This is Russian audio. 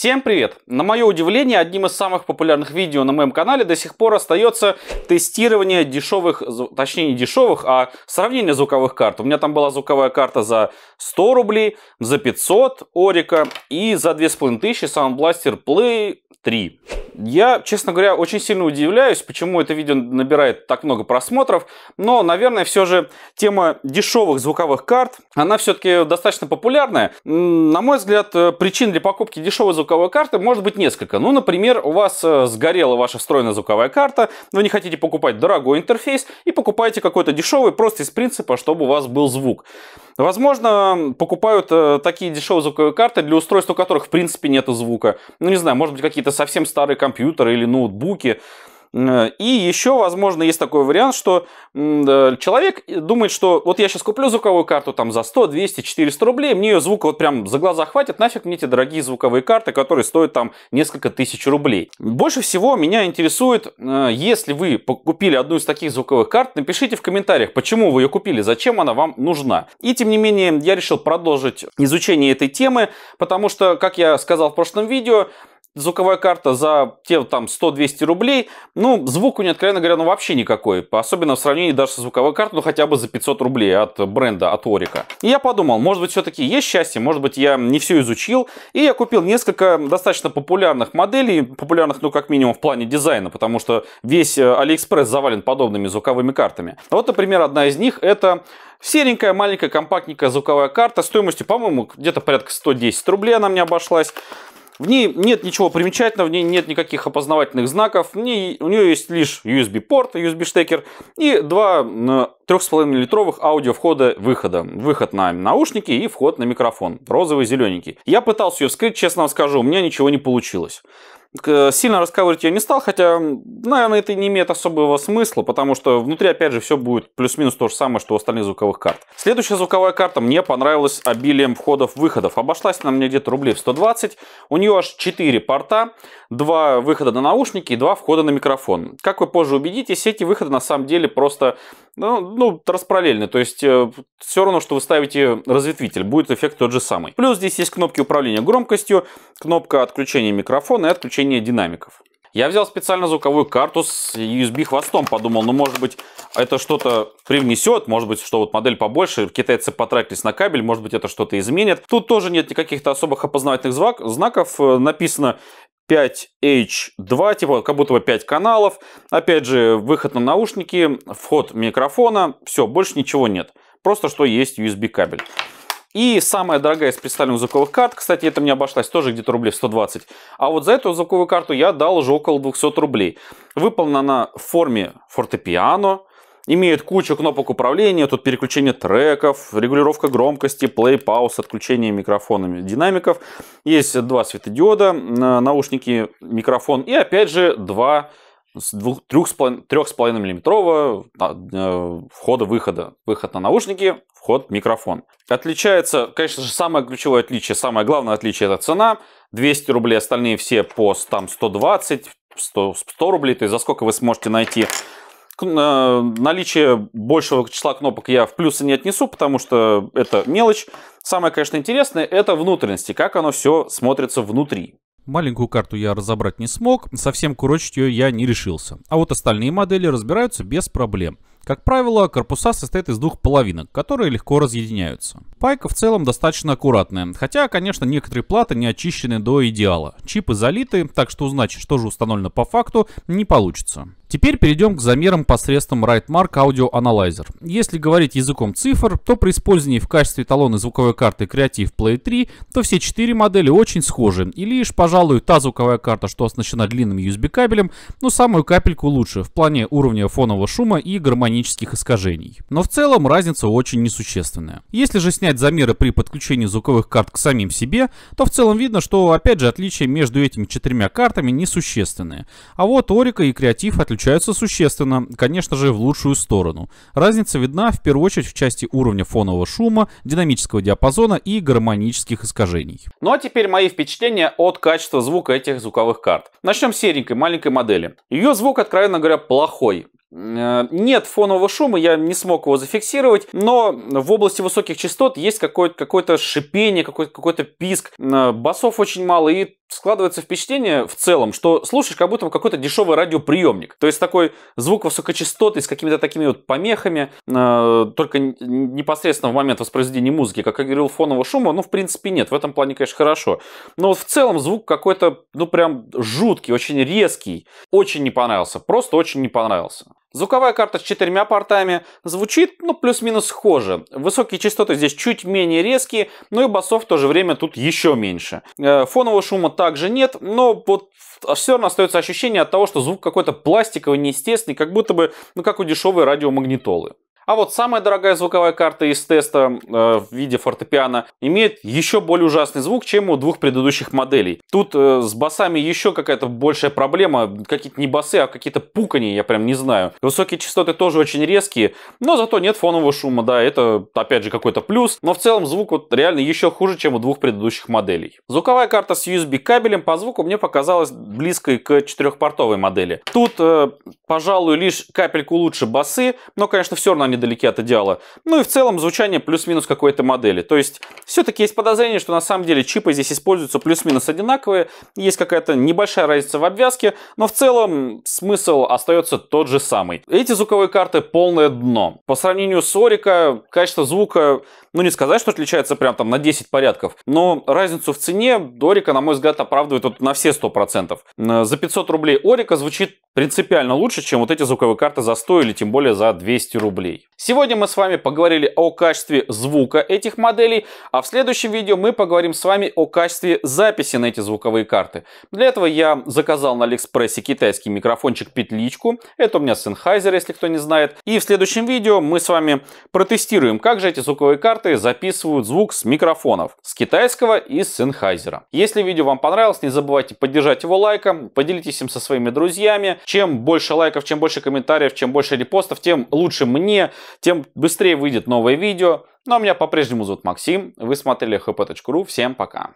Всем привет! На мое удивление, одним из самых популярных видео на моем канале до сих пор остается тестирование дешевых, точнее не дешевых, а сравнение звуковых карт. У меня там была звуковая карта за 100 рублей, за 500 Орика и за 2500 Sound Blaster Play 3. Я, честно говоря, очень сильно удивляюсь, почему это видео набирает так много просмотров, но, наверное, все же тема дешевых звуковых карт, она все-таки достаточно популярная. На мой взгляд, э, причин для покупки дешевой звуковой карты может быть несколько. Ну, например, у вас э, сгорела ваша встроенная звуковая карта, вы не хотите покупать дорогой интерфейс и покупаете какой-то дешевый просто из принципа, чтобы у вас был звук. Возможно, покупают э, такие дешевые звуковые карты для устройств, у которых в принципе нет звука. Ну, не знаю, может быть, какие-то совсем старые компьютеры или ноутбуки. Э, и еще, возможно, есть такой вариант, что человек думает, что вот я сейчас куплю звуковую карту там за 100, 200, 400 рублей, мне ее звук вот прям за глаза хватит, нафиг мне эти дорогие звуковые карты, которые стоят там несколько тысяч рублей. Больше всего меня интересует, э, если вы купили одну из таких звуковых карт, напишите в комментариях, почему вы ее купили, зачем она вам нужна. И тем не менее, я решил продолжить изучение этой темы, потому что, как я сказал в прошлом видео, звуковая карта за те там 100-200 рублей, ну, звук у нее, откровенно говоря, ну, вообще никакой. Особенно в сравнении даже со звуковой картой, ну, хотя бы за 500 рублей от бренда, от Орика. И я подумал, может быть, все-таки есть счастье, может быть, я не все изучил. И я купил несколько достаточно популярных моделей, популярных, ну, как минимум, в плане дизайна, потому что весь э, Алиэкспресс завален подобными звуковыми картами. Вот, например, одна из них это серенькая, маленькая, компактненькая звуковая карта стоимостью, по-моему, где-то порядка 110 рублей она мне обошлась. В ней нет ничего примечательного, в ней нет никаких опознавательных знаков. В ней, у нее есть лишь USB-порт, USB-штекер и два 3,5-литровых э, аудио входа-выхода. Выход на наушники и вход на микрофон. Розовый, зелененький. Я пытался ее вскрыть, честно вам скажу, у меня ничего не получилось. Сильно рассказывать я не стал, хотя, наверное, это не имеет особого смысла, потому что внутри, опять же, все будет плюс-минус то же самое, что у остальных звуковых карт. Следующая звуковая карта мне понравилась обилием входов-выходов. Обошлась она мне где-то рублей в 120. У нее аж 4 порта, 2 выхода на наушники и 2 входа на микрофон. Как вы позже убедитесь, эти выходы на самом деле просто ну, ну распараллельно, то есть э, все равно, что вы ставите разветвитель, будет эффект тот же самый. Плюс здесь есть кнопки управления громкостью, кнопка отключения микрофона и отключения динамиков. Я взял специально звуковую карту с USB-хвостом, подумал, ну, может быть, это что-то привнесет, может быть, что вот модель побольше, китайцы потратились на кабель, может быть, это что-то изменит. Тут тоже нет никаких-то особых опознавательных знаков, э, написано 5H2, типа как будто бы 5 каналов. Опять же, выход на наушники, вход микрофона, все, больше ничего нет. Просто что есть USB кабель. И самая дорогая из представленных звуковых карт, кстати, это мне обошлась тоже где-то рублей 120. А вот за эту звуковую карту я дал уже около 200 рублей. Выполнена она в форме фортепиано, имеет кучу кнопок управления, тут переключение треков, регулировка громкости, плей, пауз, отключение микрофонами динамиков. Есть два светодиода, наушники, микрофон и опять же два с двух, трех, с половиной, трех с половиной миллиметрового а, э, входа-выхода. Выход на наушники, вход микрофон. Отличается, конечно же, самое ключевое отличие, самое главное отличие это цена. 200 рублей, остальные все по там 120, 100, 100 рублей. То есть за сколько вы сможете найти э, наличие большего числа кнопок я в плюсы не отнесу, потому что это мелочь. Самое, конечно, интересное – это внутренности, как оно все смотрится внутри. Маленькую карту я разобрать не смог, совсем курочить ее я не решился. А вот остальные модели разбираются без проблем. Как правило, корпуса состоят из двух половинок, которые легко разъединяются. Пайка в целом достаточно аккуратная, хотя, конечно, некоторые платы не очищены до идеала. Чипы залиты, так что узнать, что же установлено по факту, не получится. Теперь перейдем к замерам посредством RightMark Audio Analyzer. Если говорить языком цифр, то при использовании в качестве талонной звуковой карты Creative Play 3, то все четыре модели очень схожи, и лишь, пожалуй, та звуковая карта, что оснащена длинным USB кабелем, но самую капельку лучше в плане уровня фонового шума и гармонических искажений. Но в целом разница очень несущественная. Если же снять выполняет замеры при подключении звуковых карт к самим себе, то в целом видно, что опять же отличия между этими четырьмя картами несущественные. А вот Орика и Креатив отличаются существенно, конечно же в лучшую сторону. Разница видна в первую очередь в части уровня фонового шума, динамического диапазона и гармонических искажений. Ну а теперь мои впечатления от качества звука этих звуковых карт. Начнем с серенькой маленькой модели. Ее звук, откровенно говоря, плохой. Э, нет фонового шума, я не смог его зафиксировать, но в области высоких частот есть какое-то какое шипение, какой-то какой писк, э, басов очень мало и складывается впечатление в целом, что слушаешь как будто бы какой-то дешевый радиоприемник. То есть такой звук высокочастоты с какими-то такими вот помехами, э, только непосредственно в момент воспроизведения музыки. Как я говорил, фонового шума, ну, в принципе, нет. В этом плане, конечно, хорошо. Но вот в целом звук какой-то, ну, прям жуткий, очень резкий. Очень не понравился. Просто очень не понравился. Звуковая карта с четырьмя портами звучит, ну, плюс-минус схоже. Высокие частоты здесь чуть менее резкие, но и басов в то же время тут еще меньше. Э, фонового шума также нет, но вот все равно остается ощущение от того, что звук какой-то пластиковый, неестественный, как будто бы, ну, как у дешевой радиомагнитолы. А вот самая дорогая звуковая карта из теста э, в виде фортепиано имеет еще более ужасный звук, чем у двух предыдущих моделей. Тут э, с басами еще какая-то большая проблема. Какие-то не басы, а какие-то пукани, я прям не знаю. Высокие частоты тоже очень резкие, но зато нет фонового шума, да, это опять же какой-то плюс. Но в целом звук вот реально еще хуже, чем у двух предыдущих моделей. Звуковая карта с USB кабелем по звуку мне показалась близкой к четырехпортовой модели. Тут, э, пожалуй, лишь капельку лучше басы, но, конечно, все равно они далеки от идеала. Ну и в целом звучание плюс-минус какой-то модели. То есть все-таки есть подозрение, что на самом деле чипы здесь используются плюс-минус одинаковые, есть какая-то небольшая разница в обвязке, но в целом смысл остается тот же самый. Эти звуковые карты полное дно. По сравнению с Орика, качество звука, ну не сказать, что отличается прям там на 10 порядков, но разницу в цене Орика, на мой взгляд, оправдывает вот на все 100%. Э, за 500 рублей Орика звучит принципиально лучше, чем вот эти звуковые карты за 100 или тем более за 200 рублей. Сегодня мы с вами поговорили о качестве звука этих моделей, а в следующем видео мы поговорим с вами о качестве записи на эти звуковые карты. Для этого я заказал на Алиэкспрессе китайский микрофончик-петличку, это у меня Sennheiser, если кто не знает, и в следующем видео мы с вами протестируем, как же эти звуковые карты записывают звук с микрофонов, с китайского и с Sennheiser. Если видео вам понравилось, не забывайте поддержать его лайком, поделитесь им со своими друзьями, чем больше лайков, чем больше комментариев, чем больше репостов, тем лучше мне, тем быстрее выйдет новое видео. Ну а меня по-прежнему зовут Максим. Вы смотрели hp.ru. Всем пока.